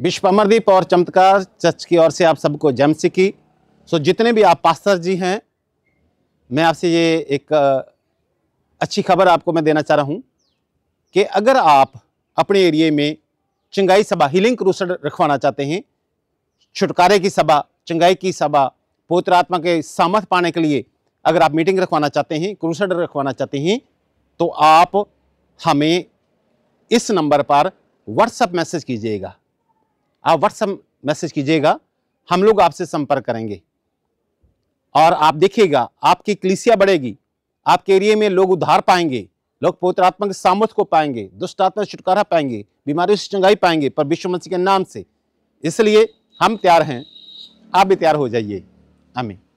विश्व अमरदीप और चमत्कार चर्च की ओर से आप सबको जम सिकी सो जितने भी आप पास्तर जी हैं मैं आपसे ये एक अच्छी खबर आपको मैं देना चाह रहा हूँ कि अगर आप अपने एरिए में चंगाई सभा हीलिंग क्रूसड रखवाना चाहते हैं छुटकारे की सभा चंगाई की सभा पुत्र आत्मा के सामर्थ पाने के लिए अगर आप मीटिंग रखवाना चाहते हैं क्रूसड रखवाना चाहते हैं तो आप हमें इस नंबर पर व्हाट्सएप मैसेज कीजिएगा आप व्हाट्सएप मैसेज कीजिएगा हम लोग आपसे संपर्क करेंगे और आप देखिएगा आपकी क्लिसिया बढ़ेगी आपके एरिए में लोग उधार पाएंगे लोग पवित्रात्मक के सामर्थ्य को पाएंगे दुष्ट आत्मा छुटकारा पाएंगे बीमारियों से चंगाई पाएंगे पर विश्व मसीह के नाम से इसलिए हम तैयार हैं आप भी तैयार हो जाइए आमीन